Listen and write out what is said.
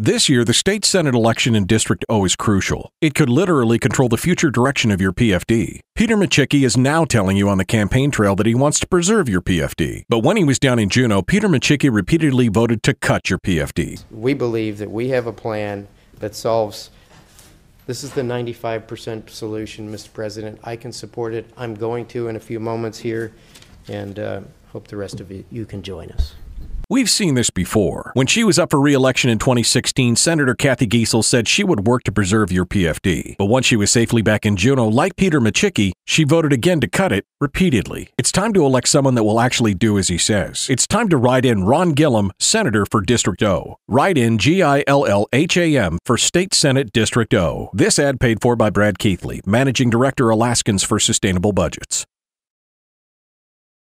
This year, the state Senate election in District O is crucial. It could literally control the future direction of your PFD. Peter Machicki is now telling you on the campaign trail that he wants to preserve your PFD. But when he was down in Juneau, Peter Machicki repeatedly voted to cut your PFD. We believe that we have a plan that solves this is the 95% solution, Mr. President. I can support it. I'm going to in a few moments here, and uh, hope the rest of you, you can join us. We've seen this before. When she was up for re-election in 2016, Senator Kathy Geisel said she would work to preserve your PFD. But once she was safely back in Juneau, like Peter Machicki, she voted again to cut it repeatedly. It's time to elect someone that will actually do as he says. It's time to write in Ron Gillum, Senator for District O. Write in G-I-L-L-H-A-M for State Senate District O. This ad paid for by Brad Keithley, Managing Director Alaskans for Sustainable Budgets.